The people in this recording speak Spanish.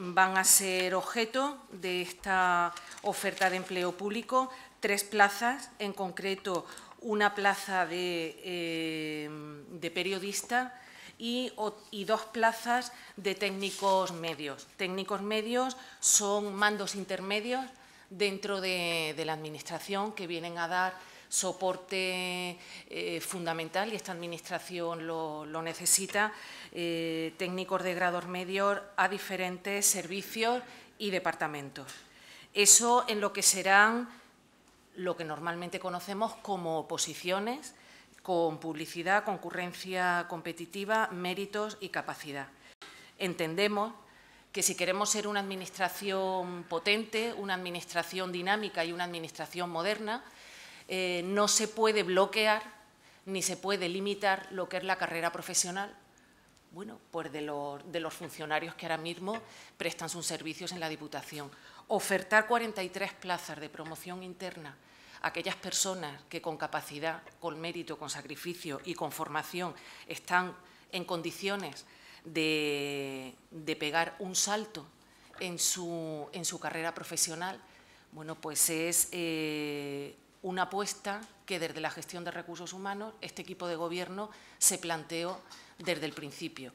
van a ser objeto de esta oferta de empleo público tres plazas, en concreto una plaza de, eh, periodista y, dos plazas de técnicos medios. Técnicos medios son mandos intermedios dentro de la Administración que vienen a dar soporte eh, fundamental y esta Administración lo, necesita, eh, técnicos de grado medio a diferentes servicios y departamentos. Eso en lo que serán lo que normalmente conocemos como posiciones, con publicidad, concurrencia competitiva, méritos y capacidad. Entendemos que si queremos ser una administración potente, una administración dinámica y una administración moderna, eh, no se puede bloquear ni se puede limitar lo que es la carrera profesional bueno, pues de los, funcionarios que ahora mismo prestan sus servicios en la Diputación. Ofertar 43 plazas de promoción interna a aquellas personas que con capacidad, con mérito, con sacrificio y con formación están en condiciones de, pegar un salto en su, en su, carrera profesional, bueno, pues es eh, una apuesta que desde la gestión de recursos humanos este equipo de gobierno se planteó desde el principio.